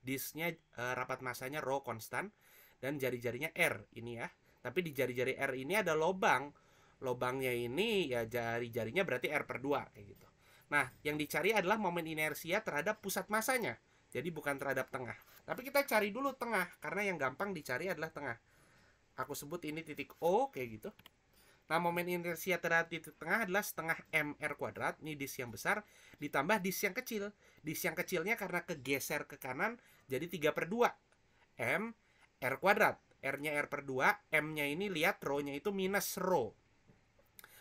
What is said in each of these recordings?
disnya uh, eh, rapat masanya rho konstan dan jari-jarinya R ini ya. Tapi di jari-jari R ini ada lobang. Lobangnya ini ya jari-jarinya berarti R per 2 kayak gitu. Nah, yang dicari adalah momen inersia terhadap pusat masanya. Jadi bukan terhadap tengah. Tapi kita cari dulu tengah karena yang gampang dicari adalah tengah. Aku sebut ini titik O kayak gitu. Nah, momen inersia terhadap titik tengah adalah setengah mr kuadrat, ini disk yang besar, ditambah disk yang kecil. Disk yang kecilnya karena kegeser ke kanan, jadi 3 per 2. M, R kuadrat. R-nya R per 2, M-nya ini lihat rho-nya itu minus rho.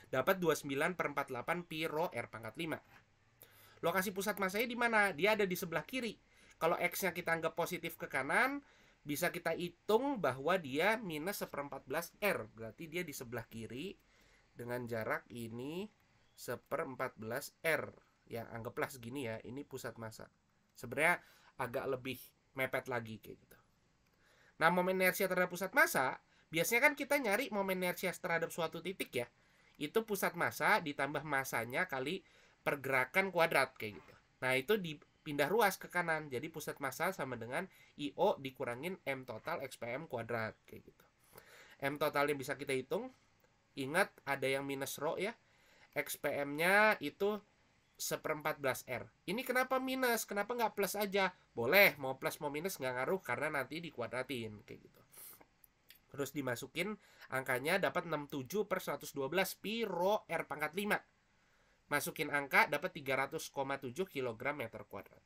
Dapat 29 per 48 pi rho R pangkat 5. Lokasi pusat masanya di mana? Dia ada di sebelah kiri. Kalau X-nya kita anggap positif ke kanan, bisa kita hitung bahwa dia minus seperempat belas R. Berarti dia di sebelah kiri dengan jarak ini seperempat belas R. Ya, anggaplah segini ya, ini pusat massa. Sebenarnya agak lebih mepet lagi kayak gitu. Nah, momen inersia terhadap pusat massa, biasanya kan kita nyari momen inersia terhadap suatu titik ya. Itu pusat massa ditambah masanya kali pergerakan kuadrat kayak gitu. Nah, itu di pindah ruas ke kanan. Jadi pusat massa sama dengan IO dikurangin M total XPM kuadrat kayak gitu. M total yang bisa kita hitung. Ingat ada yang minus rho ya. XPM-nya itu seperempat belas R. Ini kenapa minus? Kenapa nggak plus aja? Boleh, mau plus mau minus nggak ngaruh karena nanti dikuadratin kayak gitu. Terus dimasukin angkanya dapat 67 per 112 pi rho R pangkat 5. Masukin angka dapat 300,7 kg meter kuadrat.